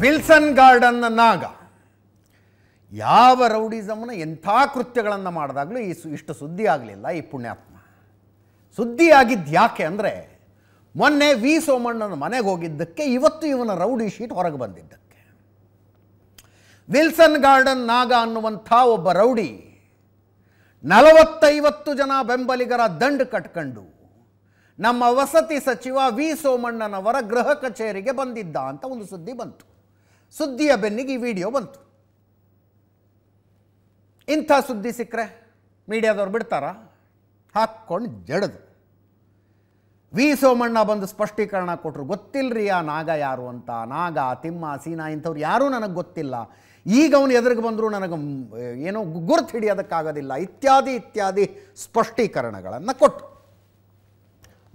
Wilson ಗಾರ್ಡನ್ನ ನಾಗ ಯಾವ ರೌಡಿಸಮ್ನ ಎಂಥ ಕೃತ್ಯಗಳನ್ನು ಮಾಡಿದಾಗಲೂ ಈ ಸು ಇಷ್ಟು ಸುದ್ದಿ ಆಗಲಿಲ್ಲ ಈ ಪುಣ್ಯಾತ್ಮ ಸುದ್ದಿ ಆಗಿದ್ದು ಯಾಕೆ ಅಂದರೆ ಮೊನ್ನೆ ವಿ ಸೋಮಣ್ಣನ ಮನೆಗೆ ಹೋಗಿದ್ದಕ್ಕೆ ಇವತ್ತು ಇವನ ರೌಡಿ ಶೀಟ್ ಹೊರಗೆ ಬಂದಿದ್ದಕ್ಕೆ ವಿಲ್ಸನ್ ಗಾರ್ಡನ್ ನಾಗ ಅನ್ನುವಂಥ ಒಬ್ಬ ರೌಡಿ ನಲವತ್ತೈವತ್ತು ಜನ ಬೆಂಬಲಿಗರ ದಂಡು ಕಟ್ಕೊಂಡು ನಮ್ಮ ವಸತಿ ಸಚಿವ ವಿ ಸೋಮಣ್ಣನವರ ಗೃಹ ಕಚೇರಿಗೆ ಬಂದಿದ್ದ ಅಂತ ಒಂದು ಸುದ್ದಿ ಬಂತು ಸುದ್ದಿಯ ಬೆನ್ನಿಗೆ ಈ ವಿಡಿಯೋ ಬಂತು ಇಂಥ ಸುದ್ದಿ ಸಿಕ್ಕರೆ ಮೀಡಿಯಾದವ್ರು ಬಿಡ್ತಾರ ಹಾಕ್ಕೊಂಡು ಜಡದು ವಿ ಸೋಮಣ್ಣ ಬಂದು ಸ್ಪಷ್ಟೀಕರಣ ಕೊಟ್ಟರು ಗೊತ್ತಿಲ್ಲರಿ ಆ ನಾಗ ಯಾರು ಅಂತ ನಾಗ ತಿಮ್ಮ ಸೀನಾ ಇಂಥವ್ರು ಯಾರೂ ನನಗೆ ಗೊತ್ತಿಲ್ಲ ಈಗ ಅವನು ಎದುರಿಗೆ ಬಂದರೂ ನನಗೆ ಏನೋ ಗುರುತು ಹಿಡಿಯೋದಕ್ಕಾಗೋದಿಲ್ಲ ಇತ್ಯಾದಿ ಇತ್ಯಾದಿ ಸ್ಪಷ್ಟೀಕರಣಗಳನ್ನು ಕೊಟ್ಟರು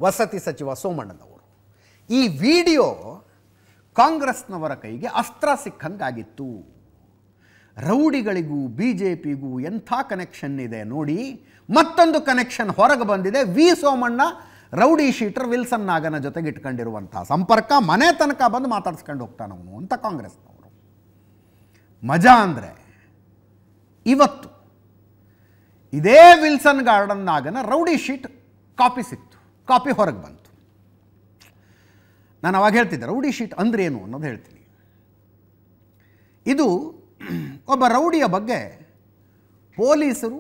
ವಸತಿ ಸಚಿವ ಸೋಮಣ್ಣನವರು ಈ ವಿಡಿಯೋ ಕಾಂಗ್ರೆಸ್ನವರ ಕೈಗೆ ಅಸ್ತ್ರ ಸಿಕ್ಕಂಗಾಗಿತ್ತು ರೌಡಿಗಳಿಗೂ ಬಿ ಜೆ ಪಿಗೂ ಎಂಥ ಕನೆಕ್ಷನ್ ಇದೆ ನೋಡಿ ಮತ್ತೊಂದು ಕನೆಕ್ಷನ್ ಹೊರಗೆ ಬಂದಿದೆ V Somanna rowdy sheeter Wilson ನಾಗನ ಜೊತೆಗೆ ಇಟ್ಕೊಂಡಿರುವಂಥ ಸಂಪರ್ಕ ಮನೆ ತನಕ ಬಂದು ಮಾತಾಡ್ಸ್ಕೊಂಡು ಹೋಗ್ತಾನವನು ಅಂತ ಕಾಂಗ್ರೆಸ್ನವರು ಮಜಾ ಅಂದರೆ ಇವತ್ತು ಇದೇ ವಿಲ್ಸನ್ ಗಾರ್ಡನ್ ನಾಗನ ರೌಡಿ ಶೀಟ್ ಕಾಪಿ ಸಿಕ್ತು ಕಾಪಿ ಹೊರಗೆ ಬಂತು ನಾನು ಅವಾಗ ಹೇಳ್ತಿದ್ದೆ ರೌಡಿ ಶೀಟ್ ಅಂದ್ರೇನು ಏನು ಅನ್ನೋದು ಹೇಳ್ತೀನಿ ಇದು ಒಬ್ಬ ರೌಡಿಯ ಬಗ್ಗೆ ಪೊಲೀಸರು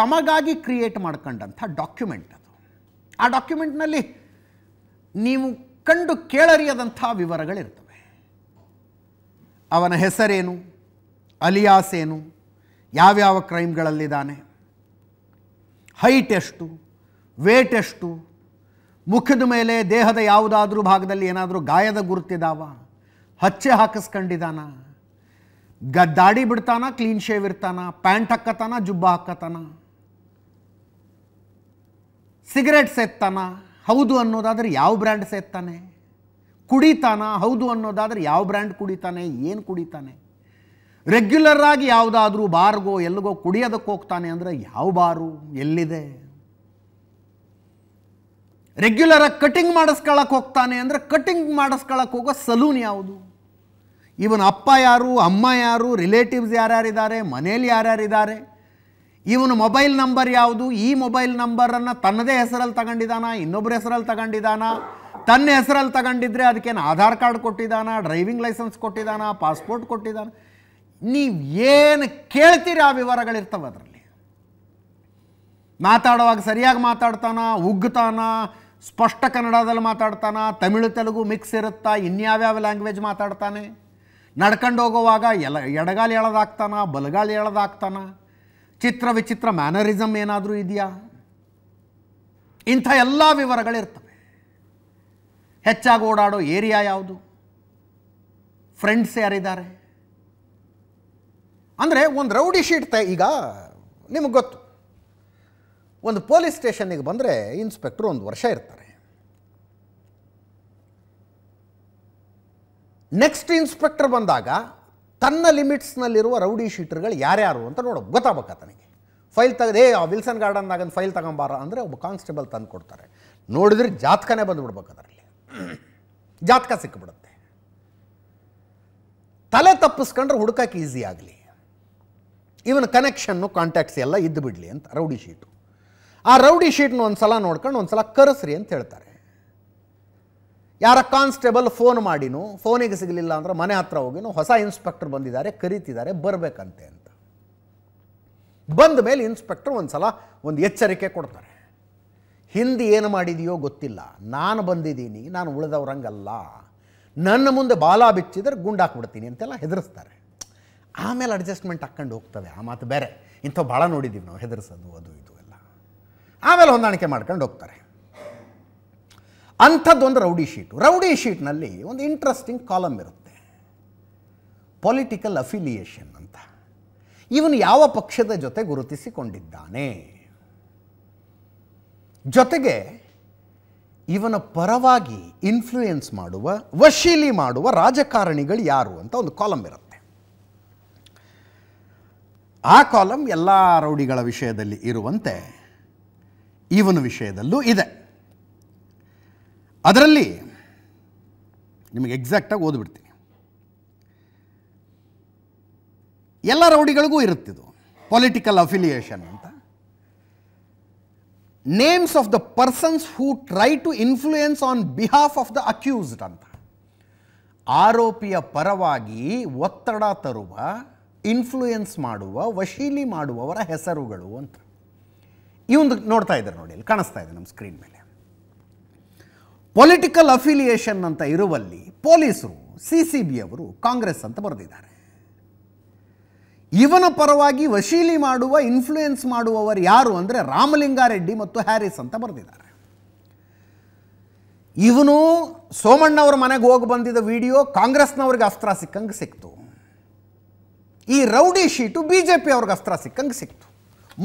ತಮಗಾಗಿ ಕ್ರಿಯೇಟ್ ಮಾಡ್ಕೊಂಡಂಥ ಡಾಕ್ಯುಮೆಂಟ್ ಅದು ಆ ಡಾಕ್ಯುಮೆಂಟ್ನಲ್ಲಿ ನೀವು ಕಂಡು ಕೇಳರಿಯದಂಥ ವಿವರಗಳಿರ್ತವೆ ಅವನ ಹೆಸರೇನು ಅಲಿಯಾಸ್ ಏನು ಯಾವ್ಯಾವ ಕ್ರೈಮ್ಗಳಲ್ಲಿದ್ದಾನೆ ಹೈಟ್ ಎಷ್ಟು ವೇಟ್ ಎಷ್ಟು ಮುಖದ ಮೇಲೆ ದೇಹದ ಯಾವುದಾದ್ರೂ ಭಾಗದಲ್ಲಿ ಏನಾದರೂ ಗಾಯದ ಗುರುತಿದಾವ ಹಚ್ಚೆ ಹಾಕಿಸ್ಕೊಂಡಿದಾನ ಗದ್ದಾಡಿ ದಾಡಿ ಬಿಡ್ತಾನ ಕ್ಲೀನ್ ಶೇವ್ ಇರ್ತಾನ ಪ್ಯಾಂಟ್ ಹಾಕತಾನ ಜುಬ್ಬ ಹಾಕತಾನ ಸಿಗರೆಟ್ ಸೇತ್ತಾನ ಹೌದು ಅನ್ನೋದಾದ್ರೆ ಯಾವ ಬ್ರ್ಯಾಂಡ್ ಸೇತ್ತಾನೆ ಕುಡಿತಾನ ಹೌದು ಅನ್ನೋದಾದ್ರೆ ಯಾವ ಬ್ರ್ಯಾಂಡ್ ಕುಡಿತಾನೆ ಏನು ಕುಡಿತಾನೆ ರೆಗ್ಯುಲರ್ ಆಗಿ ಯಾವುದಾದ್ರೂ ಬಾರ್ಗೋ ಎಲ್ಲಿಗೋ ಕುಡಿಯೋದಕ್ಕೆ ಹೋಗ್ತಾನೆ ಅಂದರೆ ಯಾವ ಬಾರು ಎಲ್ಲಿದೆ ರೆಗ್ಯುಲರಾಗಿ ಕಟಿಂಗ್ ಮಾಡಿಸ್ಕೊಳಕ್ಕೆ ಹೋಗ್ತಾನೆ ಅಂದರೆ ಕಟಿಂಗ್ ಮಾಡಿಸ್ಕೊಳಕ್ಕೆ ಹೋಗೋ ಸಲೂನ್ ಯಾವುದು ಇವನ ಅಪ್ಪ ಯಾರು ಅಮ್ಮ ಯಾರು ರಿಲೇಟಿವ್ಸ್ ಯಾರ್ಯಾರಿದ್ದಾರೆ ಮನೇಲಿ ಯಾರ್ಯಾರಿದ್ದಾರೆ ಇವನ ಮೊಬೈಲ್ ನಂಬರ್ ಯಾವುದು ಈ ಮೊಬೈಲ್ ನಂಬರನ್ನು ತನ್ನದೇ ಹೆಸರಲ್ಲಿ ತಗೊಂಡಿದ್ದಾನ ಇನ್ನೊಬ್ಬರ ಹೆಸರಲ್ಲಿ ತಗೊಂಡಿದ್ದಾನ ತನ್ನ ಹೆಸರಲ್ಲಿ ತಗೊಂಡಿದ್ರೆ ಅದಕ್ಕೇನು ಆಧಾರ್ ಕಾರ್ಡ್ ಕೊಟ್ಟಿದ್ದಾನ ಡ್ರೈವಿಂಗ್ ಲೈಸೆನ್ಸ್ ಕೊಟ್ಟಿದ್ದಾನ ಪಾಸ್ಪೋರ್ಟ್ ಕೊಟ್ಟಿದ್ದಾನ ನೀವು ಏನು ಕೇಳ್ತೀರಿ ಆ ವಿವರಗಳಿರ್ತವೆ ಅದರಲ್ಲಿ ಮಾತಾಡುವಾಗ ಸರಿಯಾಗಿ ಮಾತಾಡ್ತಾನ ಉಗ್ತಾನ ಸ್ಪಷ್ಟ ಕನ್ನಡದಲ್ಲಿ ಮಾತಾಡ್ತಾನೆ ತಮಿಳು ತೆಲುಗು ಮಿಕ್ಸ್ ಇರುತ್ತಾ ಇನ್ಯಾವ್ಯಾವ ಲ್ಯಾಂಗ್ವೇಜ್ ಮಾತಾಡ್ತಾನೆ ನಡ್ಕೊಂಡು ಹೋಗುವಾಗ ಎಲ ಎಡಗಾಲು ಎಳದಾಗ್ತಾನ ಬಲಗಾಲು ಎಳದಾಗ್ತಾನ ಚಿತ್ರ ವಿಚಿತ್ರ ಮ್ಯಾನರಿಸಮ್ ಏನಾದರೂ ಇದೆಯಾ ಇಂಥ ಎಲ್ಲ ವಿವರಗಳಿರ್ತವೆ ಹೆಚ್ಚಾಗಿ ಓಡಾಡೋ ಏರಿಯಾ ಯಾವುದು ಫ್ರೆಂಡ್ಸ್ ಯಾರಿದ್ದಾರೆ ಅಂದರೆ ಒಂದು ರೌಡಿ ಶೀಟ್ ಈಗ ನಿಮಗೆ ಗೊತ್ತು ಒಂದು ಪೊಲೀಸ್ ಸ್ಟೇಷನ್ನಿಗೆ ಬಂದರೆ ಇನ್ಸ್ಪೆಕ್ಟ್ರು ಒಂದು ವರ್ಷ ಇರ್ತಾರೆ ನೆಕ್ಸ್ಟ್ ಇನ್ಸ್ಪೆಕ್ಟರ್ ಬಂದಾಗ ತನ್ನ ಲಿಮಿಟ್ಸ್ನಲ್ಲಿರುವ ರೌಡಿ ಶೀಟರ್ಗಳು ಯಾರ್ಯಾರು ಅಂತ ನೋಡೋದು ಗೊತ್ತಾಗಬೇಕ ತನಗೆ ಫೈಲ್ ತೆಗೆದು ಏ ಆ ವಿಲ್ಸನ್ ಗಾರ್ಡನ್ದಾಗ ಫೈಲ್ ತಗೊಂಬಾರ ಅಂದರೆ ಒಬ್ಬ ಕಾನ್ಸ್ಟೇಬಲ್ ತಂದು ಕೊಡ್ತಾರೆ ನೋಡಿದ್ರೆ ಜಾತಕನೇ ಬಂದುಬಿಡ್ಬೇಕು ಅದರಲ್ಲಿ ಜಾತಕ ಸಿಕ್ಕಿಬಿಡುತ್ತೆ ತಲೆ ತಪ್ಪಿಸ್ಕೊಂಡ್ರೆ ಹುಡುಕಕ್ಕೆ ಈಸಿ ಆಗಲಿ ಇವನ ಕನೆಕ್ಷನ್ನು ಕಾಂಟ್ಯಾಕ್ಟ್ಸ್ ಎಲ್ಲ ಇದ್ದು ಬಿಡಲಿ ಅಂತ ರೌಡಿ ಶೀಟು ಆ ರೌಡಿ ಶೀಟ್ನ ಒಂದು ಸಲ ನೋಡ್ಕೊಂಡು ಒಂದು ಸಲ ಕರೆಸ್ರಿ ಅಂತ ಹೇಳ್ತಾರೆ ಯಾರ ಕಾನ್ಸ್ಟೇಬಲ್ ಫೋನ್ ಮಾಡಿನೂ ಫೋನಿಗೆ ಸಿಗಲಿಲ್ಲ ಅಂದ್ರೆ ಮನೆ ಹತ್ರ ಹೋಗಿನೂ ಹೊಸ ಇನ್ಸ್ಪೆಕ್ಟರ್ ಬಂದಿದ್ದಾರೆ ಕರೀತಿದ್ದಾರೆ ಬರಬೇಕಂತೆ ಅಂತ ಬಂದ ಮೇಲೆ ಇನ್ಸ್ಪೆಕ್ಟರ್ ಒಂದು ಸಲ ಒಂದು ಎಚ್ಚರಿಕೆ ಕೊಡ್ತಾರೆ ಹಿಂದೆ ಏನು ಮಾಡಿದೆಯೋ ಗೊತ್ತಿಲ್ಲ ನಾನು ಬಂದಿದ್ದೀನಿ ನಾನು ಉಳಿದವ್ರಂಗಲ್ಲ ನನ್ನ ಮುಂದೆ ಬಾಲ ಬಿಚ್ಚಿದ್ರೆ ಗುಂಡಾಕ್ಬಿಡ್ತೀನಿ ಅಂತೆಲ್ಲ ಹೆದರಿಸ್ತಾರೆ ಆಮೇಲೆ ಅಡ್ಜಸ್ಟ್ಮೆಂಟ್ ಹಾಕ್ಕೊಂಡು ಹೋಗ್ತವೆ ಆ ಮಾತು ಬೇರೆ ಇಂಥವು ಭಾಳ ನೋಡಿದ್ದೀವಿ ನಾವು ಹೆದರ್ಸೋದು ಅದು ಇದು ಆಮೇಲೆ ಹೊಂದಾಣಿಕೆ ಮಾಡ್ಕೊಂಡು ಹೋಗ್ತಾರೆ ಅಂಥದ್ದೊಂದು ರೌಡಿ ಶೀಟು ರೌಡಿ ಶೀಟ್ನಲ್ಲಿ ಒಂದು ಇಂಟ್ರೆಸ್ಟಿಂಗ್ ಕಾಲಮ್ ಇರುತ್ತೆ ಪೊಲಿಟಿಕಲ್ ಅಫಿಲಿಯೇಷನ್ ಅಂತ ಇವನು ಯಾವ ಪಕ್ಷದ ಜೊತೆ ಗುರುತಿಸಿಕೊಂಡಿದ್ದಾನೆ ಜೊತೆಗೆ ಇವನ ಪರವಾಗಿ ಇನ್ಫ್ಲೂಯೆನ್ಸ್ ಮಾಡುವ ವಶೀಲಿ ಮಾಡುವ ರಾಜಕಾರಣಿಗಳು ಯಾರು ಅಂತ ಒಂದು ಕಾಲಮ್ ಇರುತ್ತೆ ಆ ಕಾಲಮ್ ಎಲ್ಲ ರೌಡಿಗಳ ವಿಷಯದಲ್ಲಿ ಇರುವಂತೆ ಇವನ ವಿಷಯದಲ್ಲೂ ಇದೆ ಅದರಲ್ಲಿ ನಿಮಗೆ ಎಕ್ಸಾಕ್ಟಾಗಿ ಓದ್ಬಿಡ್ತೀನಿ ಎಲ್ಲ ರೌಡಿಗಳಿಗೂ ಇರುತ್ತಿದ್ದು ಪೊಲಿಟಿಕಲ್ ಅಫಿಲಿಯೇಷನ್ ಅಂತ names of the persons who try to influence on behalf of the accused ಅಂತ ಆರೋಪಿಯ ಪರವಾಗಿ ಒತ್ತಡ ತರುವ ಇನ್ಫ್ಲೂಯೆನ್ಸ್ ಮಾಡುವ ವಶೀಲಿ ಮಾಡುವವರ ಹೆಸರುಗಳು ಅಂತ ಇವಂದು ನೋಡ್ತಾ ಇದ್ದಾರೆ ನೋಡಿ ಇಲ್ಲಿ ಕಾಣಿಸ್ತಾ ಇದೆ ನಮ್ಮ ಸ್ಕ್ರೀನ್ ಮೇಲೆ ಪೊಲಿಟಿಕಲ್ ಅಫಿಲಿಯೇಷನ್ ಅಂತ ಇರುವಲ್ಲಿ ಪೊಲೀಸರು ಸಿ ಸಿ ಬಿ ಅವರು ಕಾಂಗ್ರೆಸ್ ಅಂತ ಬರೆದಿದ್ದಾರೆ ಇವನ ಪರವಾಗಿ ವಶೀಲಿ ಮಾಡುವ ಇನ್ಫ್ಲೂಯೆನ್ಸ್ ಮಾಡುವವರು ಯಾರು ಅಂದರೆ ರಾಮಲಿಂಗಾರೆಡ್ಡಿ ಮತ್ತು ಹ್ಯಾರಿಸ್ ಅಂತ ಬರೆದಿದ್ದಾರೆ ಇವನು ಸೋಮಣ್ಣವ್ರ ಮನೆಗೆ ಹೋಗಿ ಬಂದಿದ್ದ ವಿಡಿಯೋ ಕಾಂಗ್ರೆಸ್ನವ್ರಿಗೆ ಅಸ್ತ್ರ ಸಿಕ್ಕಂಗೆ ಸಿಕ್ತು ಈ rowdy sheet B J P ಅವ್ರಿಗೆ ಅಸ್ತ್ರ ಸಿಕ್ಕಂಗೆ ಸಿಕ್ತು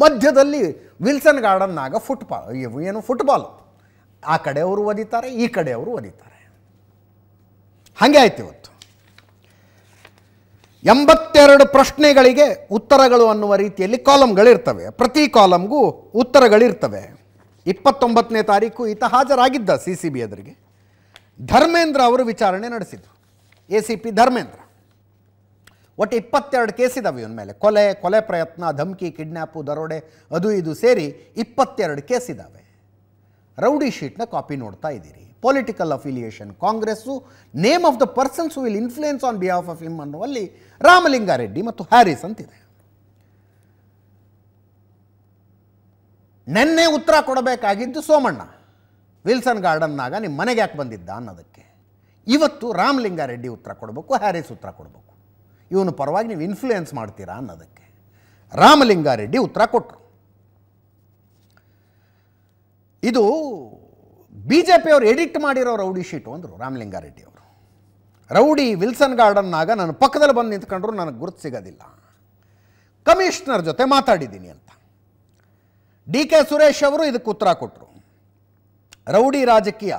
ಮಧ್ಯದಲ್ಲಿ ವಿಲ್ಸನ್ ಗಾರ್ಡನ್ನಾಗ ಫುಟ್ಬಾಲ್ ಏನು ಫುಟ್ಬಾಲ್ ಆ ಕಡೆಯವರು ಓದಿತಾರೆ ಈ ಕಡೆಯವರು ಓದಿತಾರೆ ಹಾಗೆ ಆಯ್ತು ಇವತ್ತು ಎಂಬತ್ತೆರಡು ಪ್ರಶ್ನೆಗಳಿಗೆ ಉತ್ತರಗಳು ಅನ್ನುವ ರೀತಿಯಲ್ಲಿ ಕಾಲಮ್ಗಳಿರ್ತವೆ ಪ್ರತಿ ಕಾಲಮ್ಗೂ ಉತ್ತರಗಳಿರ್ತವೆ ಇಪ್ಪತ್ತೊಂಬತ್ತನೇ ತಾರೀಕು ಈತ ಹಾಜರಾಗಿದ್ದ ಸಿ ಸಿ ಬಿ ಎದುರಿಗೆ ಧರ್ಮೇಂದ್ರ ಅವರು ವಿಚಾರಣೆ ನಡೆಸಿದರು ಎ ಸಿ ಪಿ ಧರ್ಮೇಂದ್ರ ಒಟ್ಟು ಇಪ್ಪತ್ತೆರಡು ಇದಾವೆ ಇವನ ಮೇಲೆ ಕೊಲೆ ಕೊಲೆ ಪ್ರಯತ್ನ ಧಮಕಿ ಕಿಡ್ನ್ಯಾಪು ದರೋಡೆ ಅದು ಇದು ಸೇರಿ ಇಪ್ಪತ್ತೆರಡು ಕೇಸ್ ಇದ್ದಾವೆ ರೌಡಿ ಶೀಟ್ನ ಕಾಪಿ ನೋಡ್ತಾ ಇದ್ದೀರಿ political affiliation Congress name of the persons will influence on behalf of him ಅನ್ನುವಲ್ಲಿ ರಾಮಲಿಂಗಾರೆಡ್ಡಿ ಮತ್ತು ಹ್ಯಾರಿಸ್ ಅಂತಿದೆ ನೆನ್ನೆ ಉತ್ತರ ಕೊಡಬೇಕಾಗಿದ್ದು ಸೋಮಣ್ಣ ವಿಲ್ಸನ್ ಗಾರ್ಡನ್ನಾಗ ನಿಮ್ಮ ಮನೆಗೆ ಯಾಕೆ ಬಂದಿದ್ದ ಅನ್ನೋದಕ್ಕೆ ಇವತ್ತು ರಾಮಲಿಂಗಾರೆಡ್ಡಿ ಉತ್ತರ ಕೊಡಬೇಕು ಹ್ಯಾರಿಸ್ ಉತ್ತರ ಕೊಡಬೇಕು ಇವನು ಪರವಾಗಿ ನೀವು ಇನ್ಫ್ಲೂಯೆನ್ಸ್ ಮಾಡ್ತೀರಾ ಅನ್ನೋದಕ್ಕೆ ರಾಮಲಿಂಗಾರೆಡ್ಡಿ ಉತ್ತರ ಕೊಟ್ಟರು ಇದು ಬಿ ಜೆ ಅವರು ಎಡಿಟ್ ಮಾಡಿರೋ ರೌಡಿ ಶೀಟು ಅಂದರು ರಾಮಲಿಂಗಾರೆಡ್ಡಿ ಅವರು ರೌಡಿ ವಿಲ್ಸನ್ ಗಾರ್ಡನ್ನಾಗ ನಾನು ಪಕ್ಕದಲ್ಲಿ ಬಂದು ನಿಂತ್ಕೊಂಡ್ರು ನನಗೆ ಗುರುತು ಸಿಗೋದಿಲ್ಲ ಕಮಿಷನರ್ ಜೊತೆ ಮಾತಾಡಿದ್ದೀನಿ ಅಂತ ಡಿ ಕೆ ಸುರೇಶ್ ಅವರು ಇದಕ್ಕೆ ಉತ್ತರ ಕೊಟ್ಟರು ರೌಡಿ ರಾಜಕೀಯ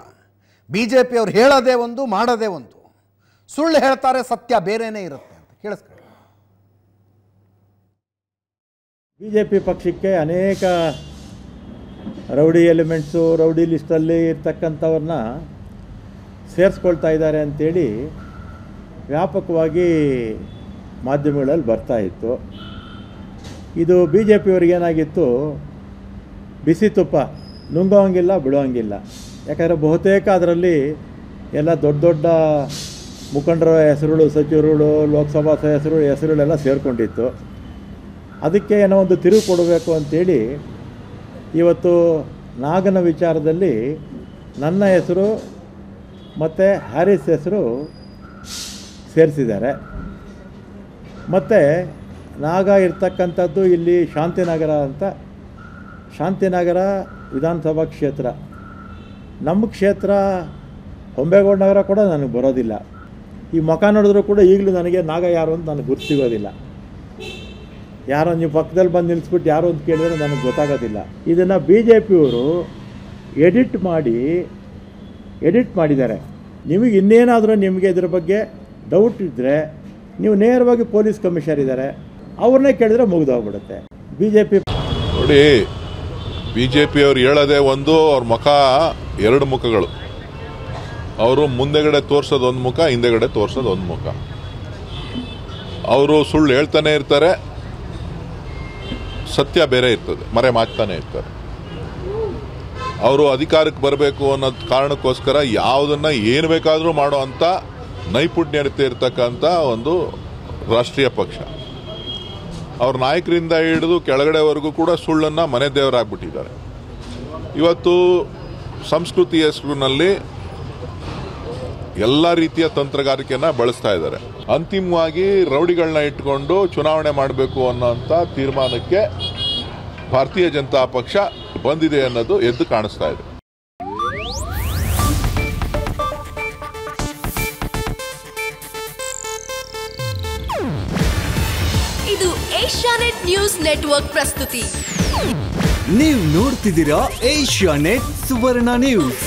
ಬಿ ಜೆ ಅವ್ರು ಹೇಳೋದೇ ಒಂದು ಮಾಡೋದೇ ಒಂದು ಸುಳ್ಳು ಹೇಳ್ತಾರೆ ಸತ್ಯ ಬೇರೆಯೇ ಇರುತ್ತೆ ಕೇಳಿಸ್ಕೊಳ್ಳಿ ಬಿ ಜೆ ಪಿ ಪಕ್ಷಕ್ಕೆ ಅನೇಕ ರೌಡಿ ಎಲಿಮೆಂಟ್ಸು ರೌಡಿ ಲಿಸ್ಟಲ್ಲಿ ಇರ್ತಕ್ಕಂಥವ್ರನ್ನ ಸೇರಿಸ್ಕೊಳ್ತಾ ಇದ್ದಾರೆ ಅಂಥೇಳಿ ವ್ಯಾಪಕವಾಗಿ ಮಾಧ್ಯಮಗಳಲ್ಲಿ ಬರ್ತಾಯಿತ್ತು ಇದು ಬಿ ಜೆ ಪಿಯವ್ರಿಗೇನಾಗಿತ್ತು ಬಿಸಿ ತುಪ್ಪ ನುಂಗೋಂಗಿಲ್ಲ ಬಿಡೋಂಗಿಲ್ಲ ಯಾಕಂದರೆ ಬಹುತೇಕ ಅದರಲ್ಲಿ ಎಲ್ಲ ದೊಡ್ಡ ದೊಡ್ಡ ಮುಖಂಡರ ಹೆಸರುಗಳು ಸಚಿವರುಗಳು ಲೋಕಸಭಾ ಹೆಸರು ಹೆಸರುಗಳೆಲ್ಲ ಸೇರಿಕೊಂಡಿತ್ತು ಅದಕ್ಕೆ ಏನೋ ಒಂದು ತಿರುವು ಕೊಡಬೇಕು ಅಂಥೇಳಿ ಇವತ್ತು ನಾಗನ ವಿಚಾರದಲ್ಲಿ ನನ್ನ ಹೆಸರು ಮತ್ತು ಹ್ಯಾರಿಸ್ ಹೆಸರು ಸೇರಿಸಿದ್ದಾರೆ ಮತ್ತು ನಾಗ ಇರ್ತಕ್ಕಂಥದ್ದು ಇಲ್ಲಿ ಶಾಂತಿನಗರ ಅಂತ ಶಾಂತಿನಗರ ವಿಧಾನಸಭಾ ಕ್ಷೇತ್ರ ನಮ್ಮ ಕ್ಷೇತ್ರ ಹೊಂಬೇಗೌಡ ನಗರ ಕೂಡ ನನಗೆ ಬರೋದಿಲ್ಲ ಈ ಮುಖ ನೋಡಿದ್ರು ಕೂಡ ಈಗಲೂ ನನಗೆ ನಾಗ ಯಾರು ಅಂತ ನನಗೆ ಗೊತ್ತಿಗೋದಿಲ್ಲ ಯಾರೋ ನೀವು ಪಕ್ಕದಲ್ಲಿ ಬಂದು ನಿಲ್ಲಿಸ್ಬಿಟ್ಟು ಯಾರು ಅಂತ ಕೇಳಿದ್ರೆ ನನಗೆ ಗೊತ್ತಾಗೋದಿಲ್ಲ ಇದನ್ನು ಬಿ ಜೆ ಪಿಯವರು ಎಡಿಟ್ ಮಾಡಿ ಎಡಿಟ್ ಮಾಡಿದ್ದಾರೆ ನಿಮಗೆ ಇನ್ನೇನಾದರೂ ನಿಮಗೆ ಇದ್ರ ಬಗ್ಗೆ ಡೌಟ್ ಇದ್ದರೆ ನೀವು ನೇರವಾಗಿ ಪೊಲೀಸ್ ಕಮಿಷನರ್ ಇದ್ದಾರೆ ಅವ್ರನ್ನೇ ಕೇಳಿದ್ರೆ ಮುಗಿದೋಗ್ಬಿಡುತ್ತೆ ಬಿ ಜೆ ಪಿ ನೋಡಿ ಬಿ ಜೆ ಪಿಯವ್ರು ಹೇಳೋದೇ ಒಂದು ಅವ್ರ ಮುಖ ಎರಡು ಮುಖಗಳು ಅವರು ಮುಂದೆಗಡೆ ತೋರಿಸೋದು ಒಂದು ಮುಖ ಹಿಂದೆಗಡೆ ತೋರಿಸೋದು ಒಂದು ಮುಖ ಅವರು ಸುಳ್ಳು ಹೇಳ್ತಾನೆ ಇರ್ತಾರೆ ಸತ್ಯ ಬೇರೆ ಇರ್ತದೆ ಮರೆ ಮಾಚ್ತಾನೆ ಇರ್ತಾರೆ ಅವರು ಅಧಿಕಾರಕ್ಕೆ ಬರಬೇಕು ಅನ್ನೋ ಕಾರಣಕ್ಕೋಸ್ಕರ ಯಾವುದನ್ನು ಏನು ಬೇಕಾದರೂ ಮಾಡೋ ಅಂಥ ನೈಪುಣ್ಯ ಇರ್ತಕ್ಕಂಥ ಒಂದು ರಾಷ್ಟ್ರೀಯ ಪಕ್ಷ ಅವ್ರ ನಾಯಕರಿಂದ ಹಿಡಿದು ಕೆಳಗಡೆವರೆಗೂ ಕೂಡ ಸುಳ್ಳನ್ನು ಮನೆ ದೇವರಾಗ್ಬಿಟ್ಟಿದ್ದಾರೆ ಇವತ್ತು ಸಂಸ್ಕೃತಿ ಹೆಸರಿನಲ್ಲಿ ಎಲ್ಲ ರೀತಿಯ ತಂತ್ರಗಾರಿಕೆಯನ್ನ ಬಳಸ್ತಾ ಇದ್ದಾರೆ ಅಂತಿಮವಾಗಿ ರೌಡಿಗಳನ್ನ ಇಟ್ಕೊಂಡು ಚುನಾವಣೆ ಮಾಡಬೇಕು ಅನ್ನೋಂಥ ತೀರ್ಮಾನಕ್ಕೆ ಭಾರತೀಯ ಜನತಾ ಪಕ್ಷ ಬಂದಿದೆ ಅನ್ನೋದು ಎದ್ದು ಕಾಣಿಸ್ತಾ ಇದೆ ಇದು ಏಷ್ಯಾನೆಟ್ ನ್ಯೂಸ್ ನೆಟ್ವರ್ಕ್ ಪ್ರಸ್ತುತಿ ನೀವು ನೋಡ್ತಿದ್ದೀರಾ ನೆಟ್ ಸುವರ್ಣ ನ್ಯೂಸ್